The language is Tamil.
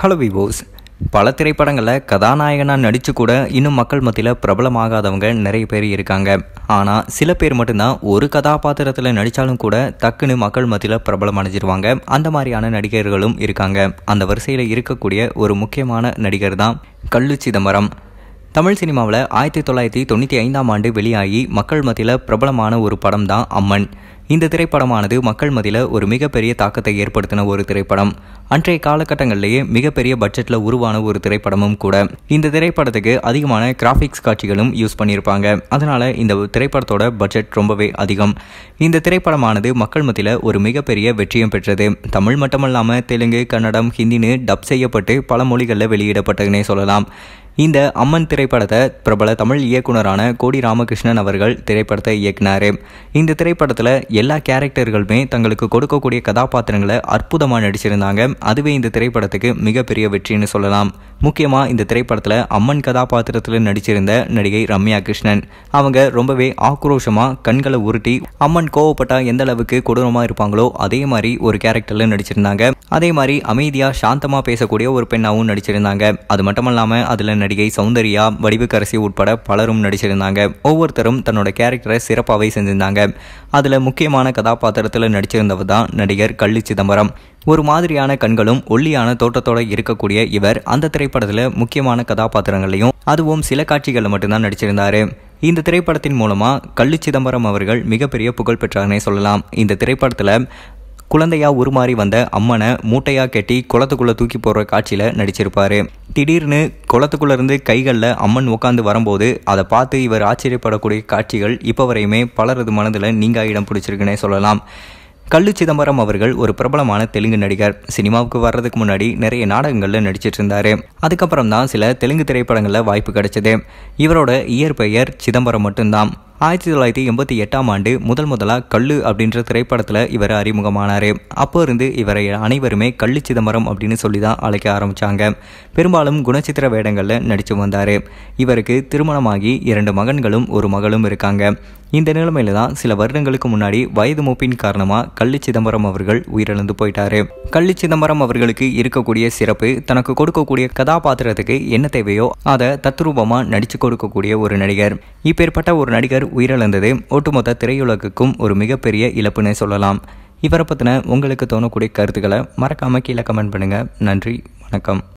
Hello viewers, பல திரைப்படங்களில் கதாநாயகனாக நடித்து கூட இன்னும் மக்கள் மத்தியில் பிரபலமாகாதவங்க நிறைய பேர் இருக்காங்க ஆனால் சில பேர் மட்டும்தான் ஒரு கதாபாத்திரத்தில் நடித்தாலும் கூட டக்குன்னு மக்கள் மத்தியில் பிரபலம் அடைஞ்சிருவாங்க அந்த மாதிரியான நடிகர்களும் இருக்காங்க அந்த வரிசையில் இருக்கக்கூடிய ஒரு முக்கியமான நடிகர் தான் கல்லு சிதம்பரம் தமிழ் சினிமாவில் ஆயிரத்தி தொள்ளாயிரத்தி தொண்ணூற்றி ஐந்தாம் ஆண்டு வெளியாகி மக்கள் மத்தியில் பிரபலமான ஒரு படம் தான் அம்மன் இந்த திரைப்படமானது மக்கள் மத்தியில் ஒரு மிகப்பெரிய தாக்கத்தை ஏற்படுத்தின ஒரு திரைப்படம் அன்றைய காலகட்டங்களிலேயே மிகப்பெரிய பட்ஜெட்டில் உருவான ஒரு திரைப்படமும் கூட இந்த திரைப்படத்துக்கு அதிகமான கிராஃபிக்ஸ் காட்சிகளும் யூஸ் பண்ணியிருப்பாங்க அதனால் இந்த திரைப்படத்தோட பட்ஜெட் ரொம்பவே அதிகம் இந்த திரைப்படமானது மக்கள் மத்தியில் ஒரு மிகப்பெரிய வெற்றியும் பெற்றது தமிழ் மட்டுமல்லாமல் தெலுங்கு கன்னடம் ஹிந்தின்னு டப் செய்யப்பட்டு பல மொழிகளில் வெளியிடப்பட்டதுன்னே சொல்லலாம் இந்த அம்மன் திரைப்படத்தை பிரபல தமிழ் இயக்குனரான கோடி ராமகிருஷ்ணன் அவர்கள் திரைப்படத்தை இயக்கினார் இந்த திரைப்படத்தில் எல்லா கேரக்டர்களுமே தங்களுக்கு கொடுக்கக்கூடிய கதாபாத்திரங்களை அற்புதமாக நடிச்சிருந்தாங்க அதுவே இந்த திரைப்படத்துக்கு மிகப்பெரிய வெற்றின்னு சொல்லலாம் முக்கியமாக இந்த திரைப்படத்தில் அம்மன் கதாபாத்திரத்தில் நடிச்சிருந்த நடிகை ரம்யா கிருஷ்ணன் அவங்க ரொம்பவே ஆக்ரோஷமாக கண்களை உருட்டி அம்மன் கோவப்பட்டால் எந்த அளவுக்கு கொடூரமாக இருப்பாங்களோ அதே மாதிரி ஒரு கேரக்டரில் நடிச்சிருந்தாங்க அதே மாதிரி அமைதியாக சாந்தமாக பேசக்கூடிய ஒரு பெண்ணாகவும் நடிச்சிருந்தாங்க அது மட்டும் இல்லாமல் அதில் நடிகை சௌந்தர்யா வடிவுக்கரசி உட்பட பலரும் நடிச்சிருந்தாங்க ஒவ்வொருத்தரும் தன்னோட கேரக்டரை சிறப்பாகவே செஞ்சிருந்தாங்க அதில் முக்கியமான கதாபாத்திரத்தில் நடிச்சிருந்தவர் தான் நடிகர் கள்ளி சிதம்பரம் ஒரு மாதிரியான கண்களும் ஒல்லியான தோட்டத்தோட இருக்கக்கூடிய இவர் அந்த திரைப்படத்தில் முக்கியமான கதாபாத்திரங்களையும் அதுவும் சில காட்சிகளில் மட்டும்தான் நடிச்சிருந்தாரு இந்த திரைப்படத்தின் மூலமாக கள்ளி சிதம்பரம் அவர்கள் மிகப்பெரிய புகழ் பெற்றார்னே சொல்லலாம் இந்த திரைப்படத்தில் குழந்தையாக உருமாறி வந்த அம்மனை மூட்டையாக கட்டி குளத்துக்குள்ளே தூக்கி போடுற காட்சியில் நடிச்சிருப்பார் திடீர்னு குளத்துக்குள்ளேருந்து கைகளில் அம்மன் உட்காந்து வரும்போது அதை பார்த்து இவர் ஆச்சரியப்படக்கூடிய காட்சிகள் இப்போ வரையுமே பலரது மனதில் நீங்கா இடம் பிடிச்சிருக்குன்னே சொல்லலாம் கல்லு சிதம்பரம் அவர்கள் ஒரு பிரபலமான தெலுங்கு நடிகர் சினிமாவுக்கு வர்றதுக்கு முன்னாடி நிறைய நாடகங்களில் நடிச்சிட்டு இருந்தாரு அதுக்கப்புறம் தான் சில தெலுங்கு திரைப்படங்களில் வாய்ப்பு கிடைச்சது இவரோட இயற்பெயர் சிதம்பரம் மட்டும்தான் ஆயிரத்தி தொள்ளாயிரத்தி எண்பத்தி எட்டாம் ஆண்டு முதல் முதலாக கல்லு அப்படின்ற திரைப்படத்தில் இவர் அறிமுகமானார் அப்போ இருந்து இவரை அனைவருமே கள்ளு சிதம்பரம் அப்படின்னு சொல்லி தான் அழைக்க ஆரம்பித்தாங்க பெரும்பாலும் குணச்சித்திர வேடங்களில் நடித்து வந்தார் இவருக்கு திருமணமாகி இரண்டு மகன்களும் ஒரு மகளும் இருக்காங்க இந்த நிலைமையில தான் சில வருடங்களுக்கு முன்னாடி வயது மூப்பின் காரணமாக கள்ளி சிதம்பரம் அவர்கள் உயிரிழந்து போயிட்டாரு கள்ளி சிதம்பரம் அவர்களுக்கு இருக்கக்கூடிய சிறப்பு தனக்கு கொடுக்கக்கூடிய கதாபாத்திரத்துக்கு என்ன தேவையோ அதை தத்ரூபமாக நடித்து கொடுக்கக்கூடிய ஒரு நடிகர் இப்பேற்பட்ட ஒரு நடிகர் உயிரிழந்தது ஒட்டுமொத்த திரையுலகுக்கும் ஒரு மிகப்பெரிய இழப்புன்னு சொல்லலாம் இவரை பற்றின உங்களுக்கு தோணக்கூடிய கருத்துக்களை மறக்காமல் கீழே கமெண்ட் பண்ணுங்கள் நன்றி வணக்கம்